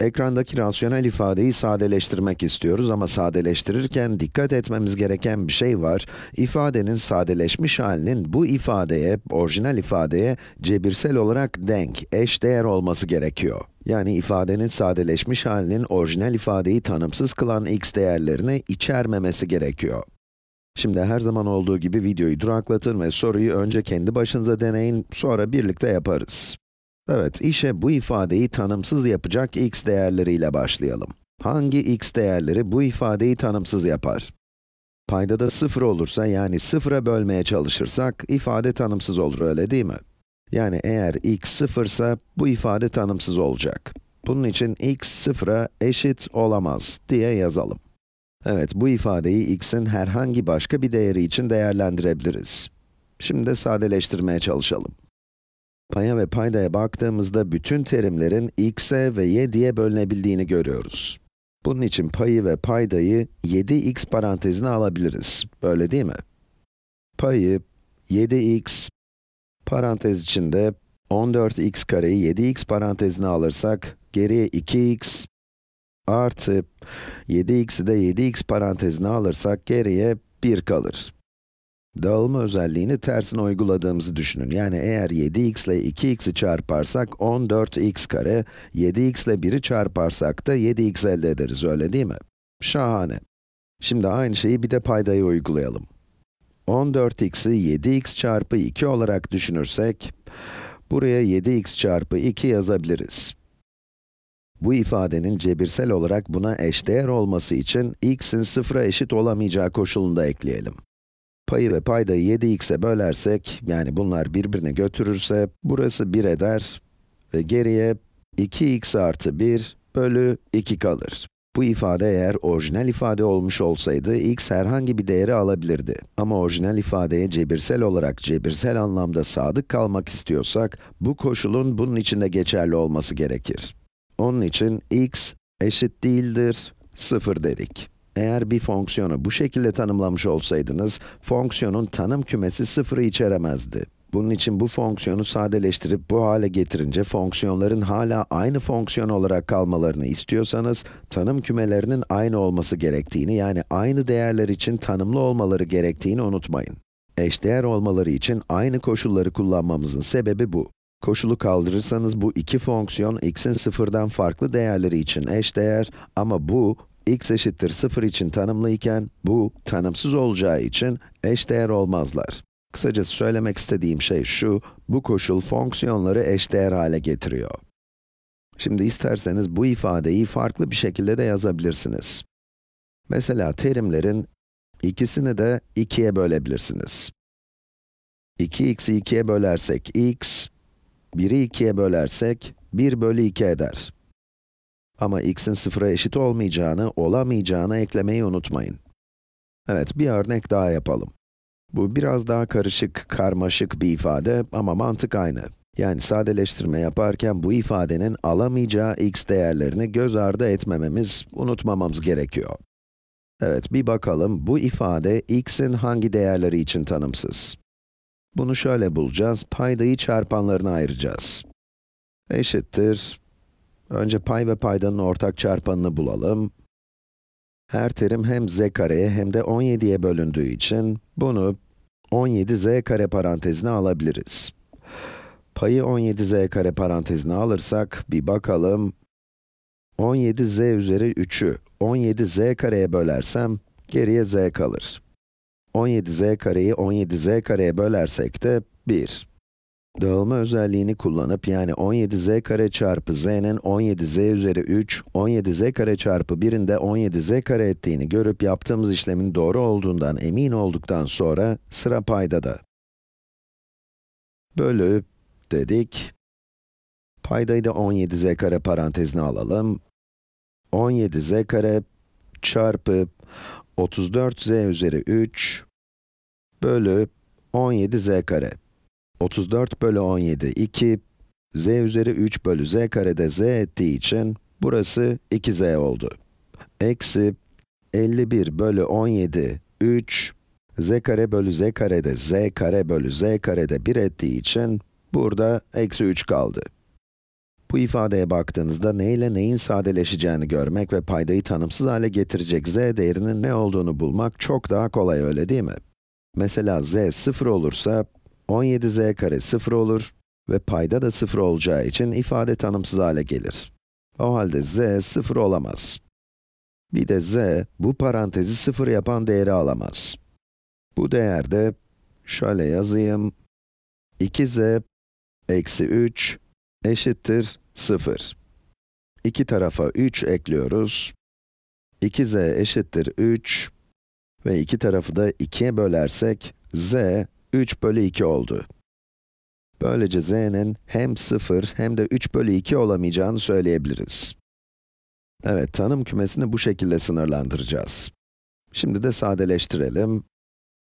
Ekrandaki rasyonel ifadeyi sadeleştirmek istiyoruz ama sadeleştirirken dikkat etmemiz gereken bir şey var. İfadenin sadeleşmiş halinin bu ifadeye, orijinal ifadeye cebirsel olarak denk, eş değer olması gerekiyor. Yani ifadenin sadeleşmiş halinin orijinal ifadeyi tanımsız kılan x değerlerini içermemesi gerekiyor. Şimdi her zaman olduğu gibi videoyu duraklatın ve soruyu önce kendi başınıza deneyin, sonra birlikte yaparız. Evet, işe bu ifadeyi tanımsız yapacak x değerleriyle başlayalım. Hangi x değerleri bu ifadeyi tanımsız yapar? Paydada da 0 olursa, yani 0'a bölmeye çalışırsak, ifade tanımsız olur, öyle değil mi? Yani eğer x 0 ise, bu ifade tanımsız olacak. Bunun için x 0'a eşit olamaz diye yazalım. Evet, bu ifadeyi x'in herhangi başka bir değeri için değerlendirebiliriz. Şimdi de sadeleştirmeye çalışalım. Paya ve paydaya baktığımızda bütün terimlerin x'e ve y diye bölünebildiğini görüyoruz. Bunun için payı ve paydayı 7x parantezine alabiliriz, öyle değil mi? Payı 7x parantez içinde 14x kareyi 7x parantezine alırsak geriye 2x artı 7x'i de 7x parantezine alırsak geriye 1 kalır. Dağılma özelliğini tersine uyguladığımızı düşünün. Yani eğer 7x ile 2x'i çarparsak 14x kare, 7x ile 1'i çarparsak da 7x elde ederiz, öyle değil mi? Şahane. Şimdi aynı şeyi bir de paydaya uygulayalım. 14x'i 7x çarpı 2 olarak düşünürsek, buraya 7x çarpı 2 yazabiliriz. Bu ifadenin cebirsel olarak buna eşdeğer olması için x'in 0'a eşit olamayacağı koşulunu da ekleyelim. Payı ve paydayı 7x'e bölersek, yani bunlar birbirine götürürse, burası 1 eder ve geriye 2x artı 1 bölü 2 kalır. Bu ifade eğer orijinal ifade olmuş olsaydı, x herhangi bir değeri alabilirdi. Ama orijinal ifadeye cebirsel olarak, cebirsel anlamda sadık kalmak istiyorsak, bu koşulun bunun içinde geçerli olması gerekir. Onun için x eşit değildir 0 dedik. Eğer bir fonksiyonu bu şekilde tanımlamış olsaydınız, fonksiyonun tanım kümesi sıfırı içeremezdi. Bunun için bu fonksiyonu sadeleştirip bu hale getirince fonksiyonların hala aynı fonksiyon olarak kalmalarını istiyorsanız, tanım kümelerinin aynı olması gerektiğini yani aynı değerler için tanımlı olmaları gerektiğini unutmayın. Eşdeğer olmaları için aynı koşulları kullanmamızın sebebi bu. Koşulu kaldırırsanız bu iki fonksiyon x'in sıfırdan farklı değerleri için eşdeğer ama bu x eşittir 0 için tanımlı iken, bu tanımsız olacağı için eşdeğer olmazlar. Kısacası söylemek istediğim şey şu, bu koşul fonksiyonları eşdeğer hale getiriyor. Şimdi isterseniz bu ifadeyi farklı bir şekilde de yazabilirsiniz. Mesela terimlerin ikisini de 2'ye bölebilirsiniz. 2x'i 2'ye bölersek x, 1'i 2'ye bölersek 1 bölü 2 eder. Ama x'in sıfıra eşit olmayacağını, olamayacağını eklemeyi unutmayın. Evet, bir örnek daha yapalım. Bu biraz daha karışık, karmaşık bir ifade ama mantık aynı. Yani sadeleştirme yaparken bu ifadenin alamayacağı x değerlerini göz ardı etmememiz, unutmamamız gerekiyor. Evet, bir bakalım bu ifade x'in hangi değerleri için tanımsız? Bunu şöyle bulacağız, paydayı çarpanlarına ayıracağız. Eşittir Önce pay ve paydanın ortak çarpanını bulalım. Her terim hem z kareye hem de 17'ye bölündüğü için bunu 17z kare parantezine alabiliriz. Payı 17z kare parantezine alırsak bir bakalım. 17z üzeri 3'ü 17z kareye bölersem geriye z kalır. 17z kareyi 17z kareye bölersek de 1. Dağılma özelliğini kullanıp yani 17z kare çarpı z'nin 17z üzeri 3, 17z kare çarpı 1'in 17z kare ettiğini görüp yaptığımız işlemin doğru olduğundan emin olduktan sonra sıra payda da. bölüp dedik. Paydayı da 17z kare parantezine alalım. 17z kare çarpı 34z üzeri 3 bölü 17z kare. 34 bölü 17, 2, z üzeri 3 bölü z karede z ettiği için burası 2z oldu. Eksi 51 bölü 17, 3, z kare bölü z karede z kare bölü z karede 1 ettiği için burada eksi 3 kaldı. Bu ifadeye baktığınızda ne ile neyin sadeleşeceğini görmek ve paydayı tanımsız hale getirecek z değerinin ne olduğunu bulmak çok daha kolay öyle değil mi? Mesela z 0 olursa 17z kare 0 olur ve payda da 0 olacağı için ifade tanımsız hale gelir. O halde z 0 olamaz. Bir de z, bu parantezi 0 yapan değeri alamaz. Bu değerde şöyle yazayım, 2z eksi 3 eşittir 0. İki tarafa 3 ekliyoruz. 2z eşittir 3 ve iki tarafı da 2'ye bölersek z 3 bölü 2 oldu. Böylece z'nin hem 0 hem de 3 bölü 2 olamayacağını söyleyebiliriz. Evet, tanım kümesini bu şekilde sınırlandıracağız. Şimdi de sadeleştirelim.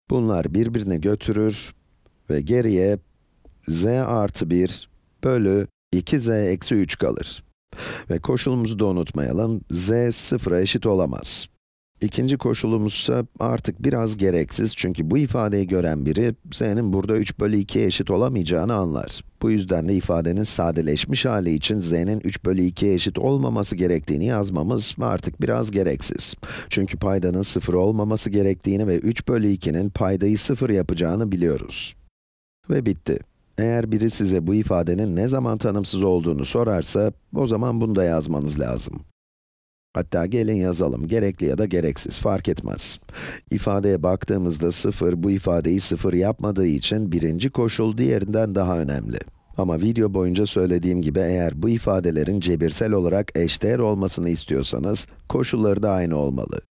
Bunlar birbirine götürür ve geriye z artı 1 bölü 2z eksi 3 kalır. Ve koşulumuzu da unutmayalım, z sıfıra eşit olamaz. İkinci koşulumuzsa artık biraz gereksiz çünkü bu ifadeyi gören biri z'nin burada 3 bölü 2'ye eşit olamayacağını anlar. Bu yüzden de ifadenin sadeleşmiş hali için z'nin 3 bölü 2'ye eşit olmaması gerektiğini yazmamız artık biraz gereksiz. Çünkü paydanın 0 olmaması gerektiğini ve 3 bölü 2'nin paydayı 0 yapacağını biliyoruz. Ve bitti. Eğer biri size bu ifadenin ne zaman tanımsız olduğunu sorarsa, o zaman bunu da yazmanız lazım. Hatta gelin yazalım, gerekli ya da gereksiz fark etmez. İfadeye baktığımızda 0, bu ifadeyi 0 yapmadığı için birinci koşul diğerinden daha önemli. Ama video boyunca söylediğim gibi eğer bu ifadelerin cebirsel olarak eşdeğer olmasını istiyorsanız, koşulları da aynı olmalı.